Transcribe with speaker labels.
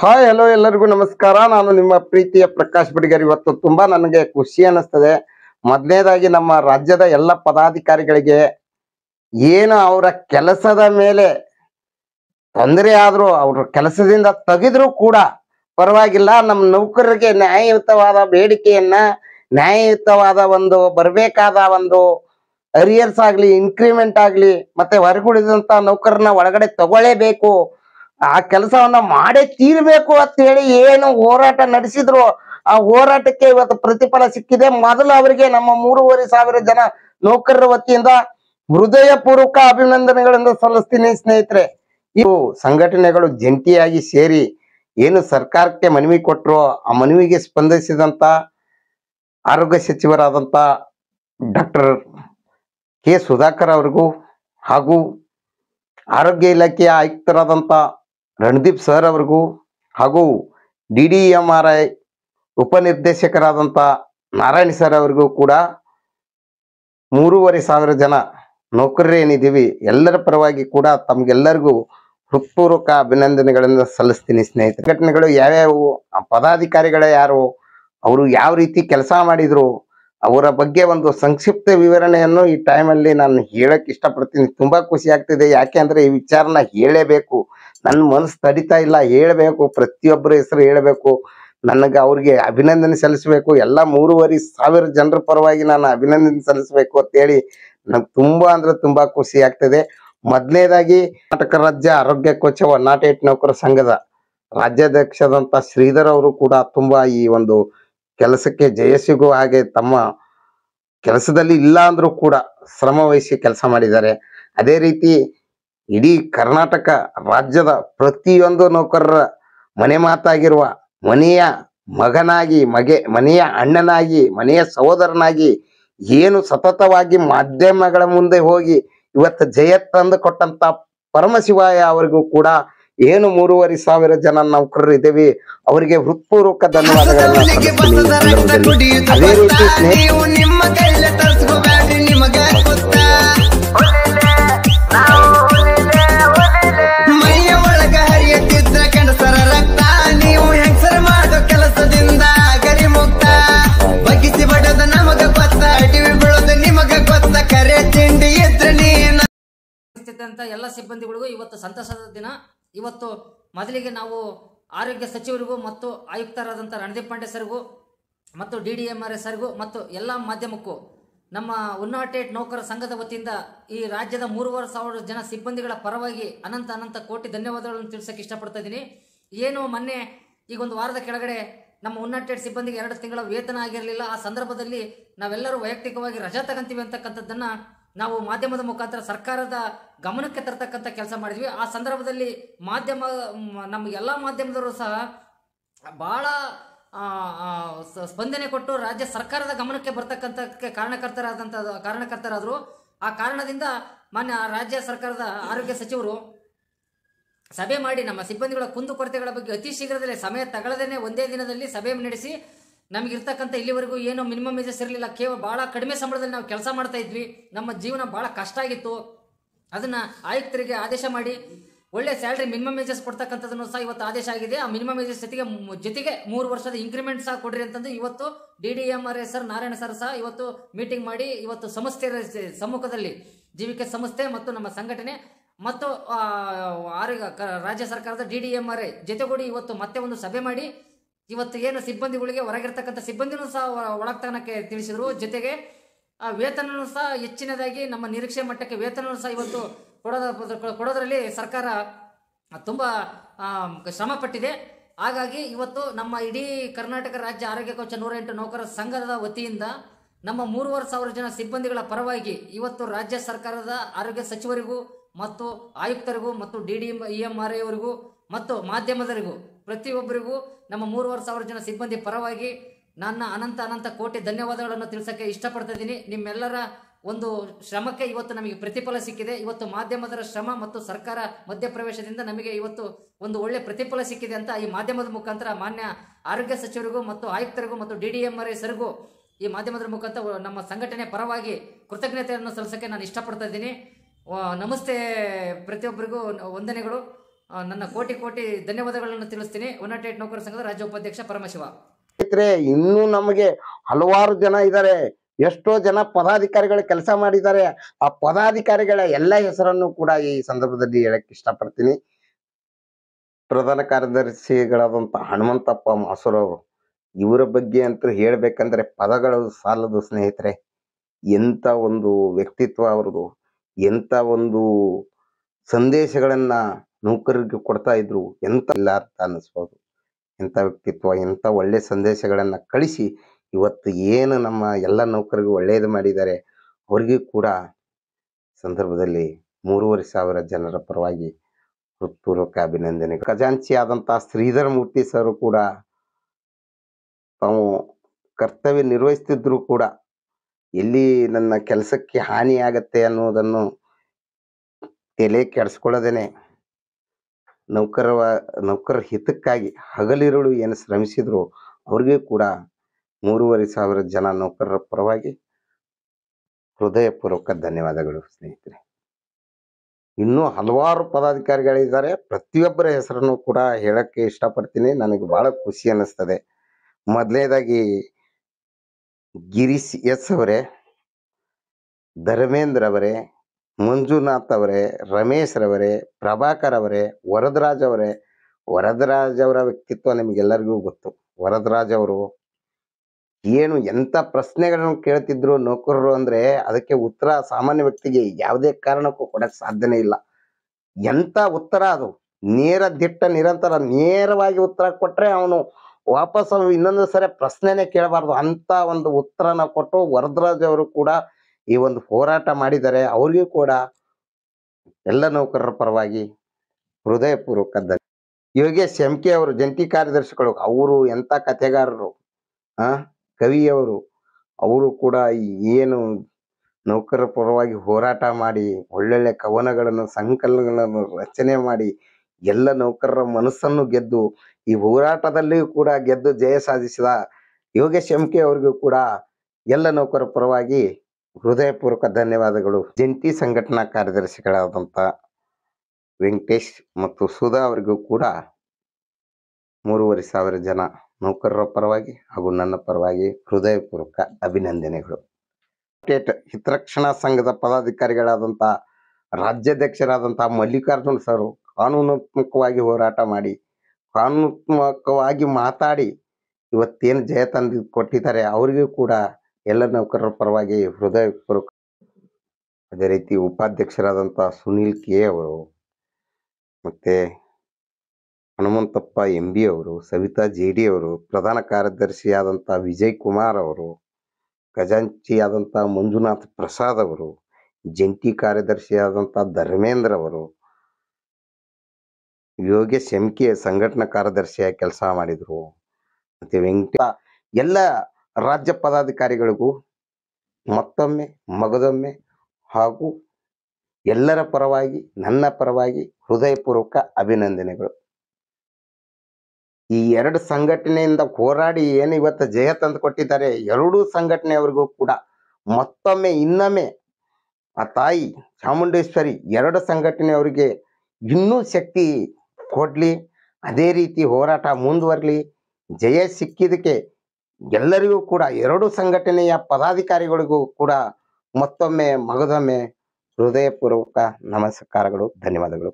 Speaker 1: hi hello ಎಲ್ಲರಿಗೂ ನಮಸ್ಕಾರ ನಾನು ನಿಮ್ಮ ಪ್ರೀತಿಯ ಪ್ರಕಾಶ್ ಬಡಿಗರ್ ಇವತ್ತು ತುಂಬಾ ನನಗೆ ಖುಷಿ ಅನಿಸ್ತದೆ ಮೊದಲನೇದಾಗಿ ನಮ್ಮ ರಾಜ್ಯದ ಎಲ್ಲ ಪದಾಧಿಕಾರಿಗಳಿಗೆ ಏನು ಅವರ ಕೆಲಸದ ಮೇಲೆ ತೊಂದರೆ ಆದರೂ ಅವ್ರ ಕೆಲಸದಿಂದ ತೆಗೆದ್ರೂ ಕೂಡ ಪರವಾಗಿಲ್ಲ ನಮ್ಮ ನೌಕರರಿಗೆ ನ್ಯಾಯಯುತವಾದ ಬೇಡಿಕೆಯನ್ನ ನ್ಯಾಯಯುತವಾದ ಒಂದು ಬರಬೇಕಾದ ಒಂದು ಅರಿಯರ್ಸ್ ಆಗಲಿ ಇನ್ಕ್ರಿಮೆಂಟ್ ಆಗಲಿ ಮತ್ತೆ ಹೊರಗುಳಿದಂಥ ನೌಕರನ ಒಳಗಡೆ ತಗೊಳ್ಳೇಬೇಕು ಆ ಕೆಲಸವನ್ನ ಮಾಡೇ ತೀರ್ಬೇಕು ಅಂತ ಹೇಳಿ ಏನು ಹೋರಾಟ ನಡೆಸಿದ್ರು ಆ ಹೋರಾಟಕ್ಕೆ ಇವತ್ತು ಪ್ರತಿಫಲ ಸಿಕ್ಕಿದೆ ಮೊದಲು ಅವರಿಗೆ ನಮ್ಮ ಮೂರುವರೆ ಸಾವಿರ ಜನ ನೌಕರರ ವತಿಯಿಂದ ಹೃದಯ ಪೂರ್ವಕ ಅಭಿನಂದನೆಗಳನ್ನು ಸಲ್ಲಿಸ್ತೀನಿ ಸ್ನೇಹಿತರೆ ಇವು ಸಂಘಟನೆಗಳು ಜಂಟಿಯಾಗಿ ಸೇರಿ ಏನು ಸರ್ಕಾರಕ್ಕೆ ಮನವಿ ಕೊಟ್ಟರು ಆ ಮನವಿಗೆ ಸ್ಪಂದಿಸಿದಂತ ಆರೋಗ್ಯ ಸಚಿವರಾದಂತ ಡಾಕ್ಟರ್ ಕೆ ಸುಧಾಕರ್ ಅವ್ರಿಗೂ ಹಾಗೂ ಆರೋಗ್ಯ ಇಲಾಖೆಯ ಆಯುಕ್ತರಾದಂತ ರಣದೀಪ್ ಸರ್ ಅವ್ರಿಗೂ ಹಾಗೂ D D M R I ಉಪನಿರ್ದೇಶಕರಾದಂಥ ನಾರಾಯಣ್ ಸರ್ ಅವ್ರಿಗೂ ಕೂಡ ಮೂರುವರೆ ಸಾವಿರ ಜನ ನೌಕರರೇನಿದ್ದೀವಿ ಎಲ್ಲರ ಪರವಾಗಿ ಕೂಡ ತಮಗೆಲ್ಲರಿಗೂ ಹೃತ್ಪೂರ್ವಕ ಅಭಿನಂದನೆಗಳಿಂದ ಸಲ್ಲಿಸ್ತೀನಿ ಸ್ನೇಹಿತ ಘಟನೆಗಳು ಯಾವ್ಯಾವು ಪದಾಧಿಕಾರಿಗಳೇ ಯಾರು ಅವರು ಯಾವ ರೀತಿ ಕೆಲಸ ಮಾಡಿದ್ರು ಅವರ ಬಗ್ಗೆ ಒಂದು ಸಂಕ್ಷಿಪ್ತ ವಿವರಣೆಯನ್ನು ಈ ಟೈಮಲ್ಲಿ ನಾನು ಹೇಳಕ್ ಇಷ್ಟಪಡ್ತೀನಿ ತುಂಬಾ ಖುಷಿ ಆಗ್ತಿದೆ ಯಾಕೆ ಅಂದ್ರೆ ಈ ವಿಚಾರನ ಹೇಳೇಬೇಕು ನನ್ನ ಮನಸ್ಸು ತಡಿತಾ ಇಲ್ಲ ಹೇಳಬೇಕು ಪ್ರತಿಯೊಬ್ಬರ ಹೆಸರು ಹೇಳಬೇಕು ನನಗೆ ಅವ್ರಿಗೆ ಅಭಿನಂದನೆ ಸಲ್ಲಿಸಬೇಕು ಎಲ್ಲ ಮೂರುವರೆ ಸಾವಿರ ಜನರ ಪರವಾಗಿ ನಾನು ಅಭಿನಂದನೆ ಸಲ್ಲಿಸಬೇಕು ಹೇಳಿ ನನಗೆ ತುಂಬಾ ಅಂದ್ರೆ ತುಂಬಾ ಖುಷಿ ಆಗ್ತದೆ ಮೊದಲನೇದಾಗಿ ಕರ್ನಾಟಕ ರಾಜ್ಯ ಆರೋಗ್ಯ ಕೋಚವ ನಾಟೇಟ್ ನೌಕರ ಸಂಘದ ರಾಜ್ಯಾಧ್ಯಕ್ಷದಂತ ಶ್ರೀಧರ್ ಅವರು ಕೂಡ ತುಂಬಾ ಈ ಒಂದು ಕೆಲಸಕ್ಕೆ ಜಯ ಸಿಗುವ ಹಾಗೆ ತಮ್ಮ ಕೆಲಸದಲ್ಲಿ ಇಲ್ಲ ಅಂದ್ರೂ ಕೂಡ ಶ್ರಮ ವಹಿಸಿ ಕೆಲಸ ಮಾಡಿದ್ದಾರೆ ಅದೇ ರೀತಿ ಇಡೀ ಕರ್ನಾಟಕ ರಾಜ್ಯದ ಪ್ರತಿಯೊಂದು ನೌಕರರ ಮನೆ ಮಾತಾಗಿರುವ ಮನೆಯ ಮಗನಾಗಿ ಮಗೆ ಮನೆಯ ಅಣ್ಣನಾಗಿ ಮನೆಯ ಸಹೋದರನಾಗಿ ಏನು ಸತತವಾಗಿ ಮಾಧ್ಯಮಗಳ ಮುಂದೆ ಹೋಗಿ ಇವತ್ತು ಜಯ ತಂದು ಕೊಟ್ಟಂತ ಪರಮಶಿವಾಯ ಅವರಿಗೂ ಕೂಡ ಏನು ಮೂರುವರೆ ಸಾವಿರ ಜನ ನೌಕರರು ಇದ್ದೇವೆ ಅವರಿಗೆ ಹೃತ್ಪೂರ್ವಕ ಧನ್ಯವಾದಗಳನ್ನ
Speaker 2: ಅದೇ ಎಲ್ಲ ಸಿಬ್ಬಂದಿಗಳಿಗೂ ಇವತ್ತು ಸಂತಸದ ದಿನ ಇವತ್ತು ಮೊದಲಿಗೆ ನಾವು ಆರೋಗ್ಯ ಸಚಿವರಿಗೂ ಮತ್ತು ಆಯುಕ್ತರಾದಂಥ ರಣದೀಪ್ ಪಾಂಡೆ ಸರ್ಗೂ ಮತ್ತು D D M R S ಸರ್ಗೂ ಮತ್ತು ಎಲ್ಲ ಮಾಧ್ಯಮಕ್ಕೂ ನಮ್ಮ ಉನ್ನಾಟೇಟ್ ನೌಕರ ಸಂಘದ ವತಿಯಿಂದ ಈ ರಾಜ್ಯದ ಮೂರುವರೆ ಸಾವಿರ ಜನ ಸಿಬ್ಬಂದಿಗಳ ಪರವಾಗಿ ಅನಂತ ಅನಂತ ಕೋಟಿ ಧನ್ಯವಾದಗಳನ್ನು ತಿಳಿಸೋಕೆ ಇಷ್ಟಪಡ್ತಾ ಇದ್ದೀನಿ ಏನು ಮೊನ್ನೆ ಈಗ ಒಂದು ವಾರದ ಕೆಳಗಡೆ ನಮ್ಮ ಉನ್ನಾಟೆಡ್ ಸಿಬ್ಬಂದಿಗೆ ಎರಡು ತಿಂಗಳ ವೇತನ ಆಗಿರಲಿಲ್ಲ ಆ ಸಂದರ್ಭದಲ್ಲಿ ನಾವೆಲ್ಲರೂ ವೈಯಕ್ತಿಕವಾಗಿ ರಜಾ ತಗಂತೀವಿ ಅಂತಕ್ಕಂಥದ್ದನ್ನು ನಾವು ಮಾಧ್ಯಮದ ಮುಖಾಂತರ ಸರ್ಕಾರದ ಗಮನಕ್ಕೆ ತರತಕ್ಕಂಥ ಕೆಲಸ ಮಾಡಿದ್ವಿ ಆ ಸಂದರ್ಭದಲ್ಲಿ ಮಾಧ್ಯಮ ನಮಗೆಲ್ಲ ಎಲ್ಲ ಮಾಧ್ಯಮದವರು ಸಹ ಭಾಳ ಸ್ಪಂದನೆ ಕೊಟ್ಟು ರಾಜ್ಯ ಸರ್ಕಾರದ ಗಮನಕ್ಕೆ ಬರ್ತಕ್ಕಂಥ ಕಾರಣಕರ್ತರಾದಂಥ ಕಾರಣಕರ್ತರಾದರು ಆ ಕಾರಣದಿಂದ ಮಾನ್ಯ ರಾಜ್ಯ ಸರ್ಕಾರದ ಆರೋಗ್ಯ ಸಚಿವರು ಸಭೆ ಮಾಡಿ ನಮ್ಮ ಸಿಬ್ಬಂದಿಗಳ ಕುಂದುಕೊರತೆಗಳ ಬಗ್ಗೆ ಅತಿ ಶೀಘ್ರದಲ್ಲಿ ಸಮಯ ತಗಲದೇನೆ ಒಂದೇ ದಿನದಲ್ಲಿ ಸಭೆ ನಡೆಸಿ ನಮಗಿರ್ತಕ್ಕಂಥ ಇಲ್ಲಿವರೆಗೂ ಏನೋ ಮಿನಿಮಮ್ ವೇಜಸ್ ಇರಲಿಲ್ಲ ಕೇವಲ ಭಾಳ ಕಡಿಮೆ ಸಂಬಳದಲ್ಲಿ ನಾವು ಕೆಲಸ ಮಾಡ್ತಾ ಇದ್ವಿ ನಮ್ಮ ಜೀವನ ಭಾಳ ಕಷ್ಟ ಆಗಿತ್ತು ಅದನ್ನು ಆಯುಕ್ತರಿಗೆ ಆದೇಶ ಮಾಡಿ ಒಳ್ಳೆ ಸ್ಯಾಲ್ರಿ ಮಿನಿಮಮ್ ವೇಜಸ್ ಕೊಡ್ತಕ್ಕಂಥದ್ದನ್ನು ಸಹ ಇವತ್ತು ಆದೇಶ ಆಗಿದೆ ಆ ಮಿನಿಮಮ್ ವೇಜಸ್ ಜೊತೆಗೆ ಜೊತೆಗೆ ಮೂರು ವರ್ಷದ ಇನ್ಕ್ರಿಮೆಂಟ್ ಸಹ ಕೊಡ್ರಿ ಅಂತಂದು ಇವತ್ತು D D M R S sir Narayana sir ಸಹ ಇವತ್ತು ಮೀಟಿಂಗ್ ಮಾಡಿ ಇವತ್ತು ಸಂಸ್ಥೆ ಸಮ್ಮುಖದಲ್ಲಿ ಜೀವಿಕೆ ಸಂಸ್ಥೆ ಮತ್ತು ನಮ್ಮ ಸಂಘಟನೆ ಮತ್ತು ಆರೋಗ್ಯ ರಾಜ್ಯ ಸರ್ಕಾರದ D D M R I ಜೊತೆಗೂಡಿ ಇವತ್ತು ಮತ್ತೆ ಒಂದು ಸಭೆ ಮಾಡಿ ಇವತ್ತು ಏನು ಸಿಬ್ಬಂದಿಗಳಿಗೆ ಹೊರಗಿರ್ತಕ್ಕಂಥ ಸಿಬ್ಬಂದಿನೂ ಸಹ ಒಳಗ್ತನಕ್ಕೆ ತಿಳಿಸಿದರು ಜೊತೆಗೆ ಆ ವೇತನ ಸಹ ಹೆಚ್ಚಿನದಾಗಿ ನಮ್ಮ ನಿರೀಕ್ಷೆ ಮಟ್ಟಕ್ಕೆ ವೇತನ ಸಹ ಇವತ್ತು ಕೊಡೋದ ಕೊಡೋದ್ರಲ್ಲಿ ಸರ್ಕಾರ ತುಂಬ ಶ್ರಮ ಪಟ್ಟಿದೆ ಹಾಗಾಗಿ ಇವತ್ತು ನಮ್ಮ ಇಡೀ ಕರ್ನಾಟಕ ರಾಜ್ಯ ಆರೋಗ್ಯ ಕೋಚ ನೂರ ಎಂಟು ನೌಕರರ ಸಂಘದ ವತಿಯಿಂದ ನಮ್ಮ ಮೂರುವರೆ ಸಾವಿರ ಜನ ಸಿಬ್ಬಂದಿಗಳ ಪರವಾಗಿ ಇವತ್ತು ರಾಜ್ಯ ಸರ್ಕಾರದ ಆರೋಗ್ಯ ಸಚಿವರಿಗೂ ಮತ್ತು ಆಯುಕ್ತರಿಗೂ ಮತ್ತು D D E M R ಅವರಿಗೂ ಮತ್ತು ಮಾಧ್ಯಮದರಿಗೂ ಪ್ರತಿಯೊಬ್ಬರಿಗೂ ನಮ್ಮ ಮೂರುವರೆ ಸಾವಿರ ಜನ ಸಿಬ್ಬಂದಿ ಪರವಾಗಿ ನನ್ನ ಅನಂತ ಅನಂತ ಕೋಟಿ ಧನ್ಯವಾದಗಳನ್ನು ತಿಳಿಸೋಕ್ಕೆ ಇಷ್ಟಪಡ್ತಿದ್ದೀನಿ ನಿಮ್ಮೆಲ್ಲರ ಒಂದು ಶ್ರಮಕ್ಕೆ ಇವತ್ತು ನಮಗೆ ಪ್ರತಿಫಲ ಸಿಕ್ಕಿದೆ ಇವತ್ತು ಮಾಧ್ಯಮದರ ಶ್ರಮ ಮತ್ತು ಸರ್ಕಾರ ಮಧ್ಯಪ್ರವೇಶದಿಂದ ನಮಗೆ ಇವತ್ತು ಒಂದು ಒಳ್ಳೆ ಪ್ರತಿಫಲ ಸಿಕ್ಕಿದೆ ಅಂತ ಈ ಮಾಧ್ಯಮದ ಮುಖಾಂತರ ಮಾನ್ಯ ಆರೋಗ್ಯ ಸಚಿವರಿಗೂ ಮತ್ತು ಆಯುಕ್ತರಿಗೂ ಮತ್ತು ಡಿ ಡಿ ಎಂ ಆರ್ ಎಸರಿಗೂ ಈ ಮಾಧ್ಯಮದ ಮುಖಾಂತರ ನಮ್ಮ ಸಂಘಟನೆ ಪರವಾಗಿ ಕೃತಜ್ಞತೆಯನ್ನು ಸಲ್ಲಿಸೋಕ್ಕೆ ನಾನು ಇಷ್ಟಪಡ್ತಾ ಇದ್ದೀನಿ ನಮಸ್ತೆ ಪ್ರತಿಯೊಬ್ಬರಿಗೂ ವಂದನೆಗಳು ನನ್ನ ಕೋಟಿ ಕೋಟಿ ಧನ್ಯವಾದಗಳನ್ನು ತಿಳಿಸ್ತೀನಿ ಯುನೈಟೆಡ್ ನೌಕರ ಸಂಘದ ರಾಜ್ಯ ಉಪಾಧ್ಯಕ್ಷ ಪರಮಶಿವ
Speaker 1: ಇನ್ನು ನಮಗೆ ಹಲವಾರು ಜನ ಇದ್ದಾರೆ ಎಷ್ಟೋ ಜನ ಪದಾಧಿಕಾರಿಗಳು ಕೆಲಸ ಮಾಡಿದ್ದಾರೆ ಆ ಪದಾಧಿಕಾರಿಗಳ ಎಲ್ಲ ಹೆಸರನ್ನು ಕೂಡ ಈ ಸಂದರ್ಭದಲ್ಲಿ ಹೇಳಕ್ ಇಷ್ಟಪಡ್ತೀನಿ ಪ್ರಧಾನ ಕಾರ್ಯದರ್ಶಿಗಳಾದಂತ ಹನುಮಂತಪ್ಪ ಅವರು ಇವರ ಬಗ್ಗೆ ಅಂತ ಹೇಳ್ಬೇಕಂದ್ರೆ ಪದಗಳು ಸಾಲದು ಸ್ನೇಹಿತರೆ ಎಂತ ಒಂದು ವ್ಯಕ್ತಿತ್ವ ಅವ್ರದ್ದು ಎಂತ ಒಂದು ಸಂದೇಶಗಳನ್ನು ನೌಕರರಿಗೆ ಕೊಡ್ತಾ ಇದ್ರು ಎಂತ ಇಲ್ಲ ಅಂತ ಅನ್ನಿಸ್ಬೋದು ಎಂಥ ವ್ಯಕ್ತಿತ್ವ ಎಂಥ ಒಳ್ಳೆ ಸಂದೇಶಗಳನ್ನು ಕಳಿಸಿ ಇವತ್ತು ಏನು ನಮ್ಮ ಎಲ್ಲ ನೌಕರಿಗೂ ಒಳ್ಳೆಯದು ಮಾಡಿದ್ದಾರೆ ಅವ್ರಿಗೂ ಕೂಡ ಸಂದರ್ಭದಲ್ಲಿ ಮೂರುವರೆ ಸಾವಿರ ಜನರ ಪರವಾಗಿ ಹೃತ್ಪೂರ್ವಕ ಅಭಿನಂದನೆ ಖಜಾಂಚಿ ಆದಂಥ ಶ್ರೀಧರ ಮೂರ್ತಿ ಸರ್ ಕೂಡ ತಾವು ಕರ್ತವ್ಯ ನಿರ್ವಹಿಸ್ತಿದ್ರು ಕೂಡ ಎಲ್ಲಿ ನನ್ನ ಕೆಲಸಕ್ಕೆ ಹಾನಿಯಾಗತ್ತೆ ಅನ್ನೋದನ್ನು ತಲೆ ಕೆಡಿಸ್ಕೊಳ್ಳೋದೇನೆ ನೌಕರವ ನೌಕರರ ಹಿತಕ್ಕಾಗಿ ಹಗಲಿರುಳು ಏನು ಶ್ರಮಿಸಿದ್ರು ಅವ್ರಿಗೆ ಕೂಡ ಮೂರುವರೆ ಸಾವಿರ ಜನ ನೌಕರರ ಪರವಾಗಿ ಹೃದಯಪೂರ್ವಕ ಧನ್ಯವಾದಗಳು ಸ್ನೇಹಿತರೆ ಇನ್ನೂ ಹಲವಾರು ಪದಾಧಿಕಾರಿಗಳಿದ್ದಾರೆ ಪ್ರತಿಯೊಬ್ಬರ ಹೆಸರನ್ನು ಕೂಡ ಹೇಳಕ್ಕೆ ಇಷ್ಟಪಡ್ತೀನಿ ನನಗೆ ಭಾಳ ಖುಷಿ ಅನ್ನಿಸ್ತದೆ ಮೊದಲನೇದಾಗಿ ಗಿರೀಶ್ ಎಸ್ ಅವರೇ ಧರ್ಮೇಂದ್ರ ಅವರೇ ಮಂಜುನಾಥ್ ಅವರೇ ರಮೇಶ್ ರವರೇ ಪ್ರಭಾಕರ್ ಅವರೇ ವರದರಾಜ್ ಅವರೇ ವರದರಾಜ್ ಅವರ ವ್ಯಕ್ತಿತ್ವ ನಿಮಗೆಲ್ಲರಿಗೂ ಗೊತ್ತು ವರದರಾಜ್ ಅವರು ಏನು ಎಂಥ ಪ್ರಶ್ನೆಗಳನ್ನು ಕೇಳ್ತಿದ್ರು ನೌಕರರು ಅಂದ್ರೆ ಅದಕ್ಕೆ ಉತ್ತರ ಸಾಮಾನ್ಯ ವ್ಯಕ್ತಿಗೆ ಯಾವುದೇ ಕಾರಣಕ್ಕೂ ಕೊಡಕ್ಕೆ ಸಾಧ್ಯನೇ ಇಲ್ಲ ಎಂಥ ಉತ್ತರ ಅದು ನೇರ ದಿಟ್ಟ ನಿರಂತರ ನೇರವಾಗಿ ಉತ್ತರ ಕೊಟ್ಟರೆ ಅವನು ವಾಪಸ್ ಇನ್ನೊಂದು ಸರಿ ಪ್ರಶ್ನೆನೇ ಕೇಳಬಾರ್ದು ಅಂತ ಒಂದು ಉತ್ತರನ ಕೊಟ್ಟು ವರದರಾಜ್ ಅವರು ಕೂಡ ಈ ಒಂದು ಹೋರಾಟ ಮಾಡಿದರೆ ಅವ್ರಿಗೂ ಕೂಡ ಎಲ್ಲ ನೌಕರರ ಪರವಾಗಿ ಹೃದಯಪೂರ್ವಕದ ಯೋಗೇಶ್ ಎಂ ಕೆ ಅವರು ಜಂಟಿ ಕಾರ್ಯದರ್ಶಿಗಳು ಅವರು ಎಂಥ ಕಥೆಗಾರರು ಆ ಕವಿಯವರು ಅವರು ಕೂಡ ಏನು ನೌಕರರ ಪರವಾಗಿ ಹೋರಾಟ ಮಾಡಿ ಒಳ್ಳೊಳ್ಳೆ ಕವನಗಳನ್ನು ಸಂಕಲನಗಳನ್ನು ರಚನೆ ಮಾಡಿ ಎಲ್ಲ ನೌಕರರ ಮನಸ್ಸನ್ನು ಗೆದ್ದು ಈ ಹೋರಾಟದಲ್ಲಿಯೂ ಕೂಡ ಗೆದ್ದು ಜಯ ಸಾಧಿಸಿದ ಯೋಗೇಶ್ ಎಂ ಕೆ ಅವ್ರಿಗೂ ಕೂಡ ಎಲ್ಲ ನೌಕರರ ಪರವಾಗಿ ಹೃದಯಪೂರ್ವಕ ಧನ್ಯವಾದಗಳು ಜಂಟಿ ಸಂಘಟನಾ ಕಾರ್ಯದರ್ಶಿಗಳಾದಂಥ ವೆಂಕಟೇಶ್ ಮತ್ತು ಸುಧಾ ಅವರಿಗೂ ಕೂಡ ಮೂರುವರೆ ಸಾವಿರ ಜನ ನೌಕರರ ಪರವಾಗಿ ಹಾಗೂ ನನ್ನ ಪರವಾಗಿ ಹೃದಯಪೂರ್ವಕ ಅಭಿನಂದನೆಗಳು ಸ್ಟೇಟ್ ಹಿತರಕ್ಷಣಾ ಸಂಘದ ಪದಾಧಿಕಾರಿಗಳಾದಂಥ ರಾಜ್ಯಾಧ್ಯಕ್ಷರಾದಂಥ ಮಲ್ಲಿಕಾರ್ಜುನ್ ಸರ್ ಕಾನೂನಾತ್ಮಕವಾಗಿ ಹೋರಾಟ ಮಾಡಿ ಕಾನೂನಾತ್ಮಕವಾಗಿ ಮಾತಾಡಿ ಇವತ್ತೇನು ಜಯ ತಂದು ಕೊಟ್ಟಿದ್ದಾರೆ ಅವರಿಗೂ ಕೂಡ ಎಲ್ಲ ನೌಕರರ ಪರವಾಗಿ ಹೃದಯಪೂರ್ವಕ ಅದೇ ರೀತಿ ಉಪಾಧ್ಯಕ್ಷರಾದಂಥ ಸುನೀಲ್ ಕೆ ಅವರು ಮತ್ತು ಹನುಮಂತಪ್ಪ ಎಂ ಬಿ ಅವರು ಸವಿತಾ ಜೆ ಡಿ ಅವರು ಪ್ರಧಾನ ಕಾರ್ಯದರ್ಶಿಯಾದಂಥ ವಿಜಯ್ ಕುಮಾರ್ ಅವರು ಖಜಾಂಚಿಯಾದಂಥ ಮಂಜುನಾಥ್ ಪ್ರಸಾದ್ ಅವರು ಜಂಟಿ ಕಾರ್ಯದರ್ಶಿಯಾದಂಥ ಧರ್ಮೇಂದ್ರ ಅವರು ಯೋಗೇಶ್ ಎಂ ಕೆ ಸಂಘಟನಾ ಕಾರ್ಯದರ್ಶಿಯಾಗಿ ಕೆಲಸ ಮಾಡಿದರು ಮತ್ತು ವೆಂಕಟ ಎಲ್ಲ ರಾಜ್ಯ ಪದಾಧಿಕಾರಿಗಳಿಗೂ ಮತ್ತೊಮ್ಮೆ ಮಗದೊಮ್ಮೆ ಹಾಗೂ ಎಲ್ಲರ ಪರವಾಗಿ ನನ್ನ ಪರವಾಗಿ ಹೃದಯಪೂರ್ವಕ ಅಭಿನಂದನೆಗಳು ಈ ಎರಡು ಸಂಘಟನೆಯಿಂದ ಹೋರಾಡಿ ಏನು ಇವತ್ತು ಜಯ ತಂದು ಕೊಟ್ಟಿದ್ದಾರೆ ಎರಡೂ ಸಂಘಟನೆಯವರಿಗೂ ಕೂಡ ಮತ್ತೊಮ್ಮೆ ಇನ್ನೊಮ್ಮೆ ಆ ತಾಯಿ ಚಾಮುಂಡೇಶ್ವರಿ ಎರಡು ಸಂಘಟನೆಯವರಿಗೆ ಇನ್ನೂ ಶಕ್ತಿ ಕೊಡಲಿ ಅದೇ ರೀತಿ ಹೋರಾಟ ಮುಂದುವರಲಿ ಜಯ ಸಿಕ್ಕಿದಕ್ಕೆ ಎಲ್ಲರಿಗೂ ಕೂಡ ಎರಡು ಸಂಘಟನೆಯ ಪದಾಧಿಕಾರಿಗಳಿಗೂ ಕೂಡ ಮತ್ತೊಮ್ಮೆ ಮಗದೊಮ್ಮೆ ಹೃದಯಪೂರ್ವಕ ನಮಸ್ಕಾರಗಳು ಧನ್ಯವಾದಗಳು